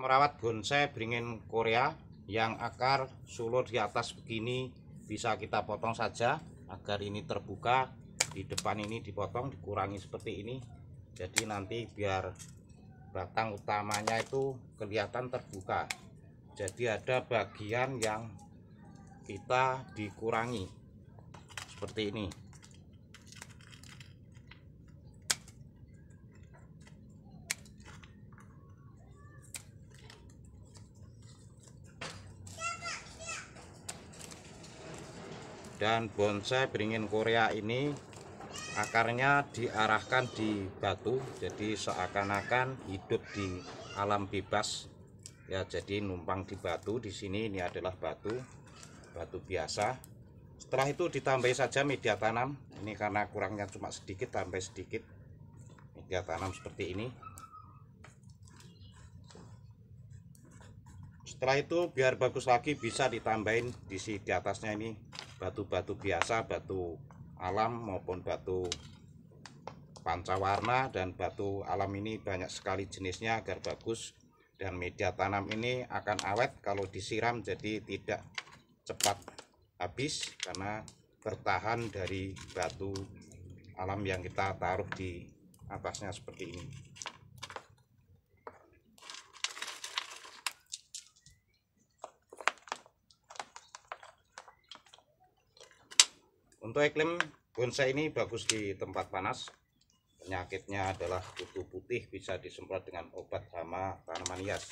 merawat bonsai beringin Korea yang akar sulur di atas begini bisa kita potong saja agar ini terbuka di depan ini dipotong dikurangi seperti ini jadi nanti biar batang utamanya itu kelihatan terbuka jadi ada bagian yang kita dikurangi seperti ini dan bonsai beringin Korea ini akarnya diarahkan di batu jadi seakan-akan hidup di alam bebas ya jadi numpang di batu di sini ini adalah batu batu biasa setelah itu ditambah saja media tanam ini karena kurangnya cuma sedikit tambah sedikit media tanam seperti ini setelah itu biar bagus lagi bisa ditambahin di si di atasnya ini batu-batu biasa batu alam maupun batu pancawarna dan batu alam ini banyak sekali jenisnya agar bagus dan media tanam ini akan awet kalau disiram jadi tidak cepat habis karena bertahan dari batu alam yang kita taruh di atasnya seperti ini Untuk iklim bonsai ini bagus di tempat panas. Penyakitnya adalah kutu putih bisa disemprot dengan obat hama tanaman hias.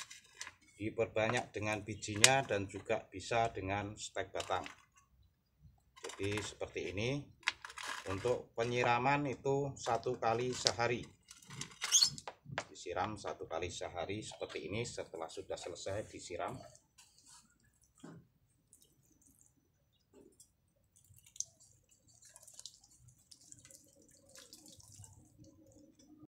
Diperbanyak dengan bijinya dan juga bisa dengan stek batang. Jadi seperti ini. Untuk penyiraman itu satu kali sehari. Disiram satu kali sehari seperti ini setelah sudah selesai disiram.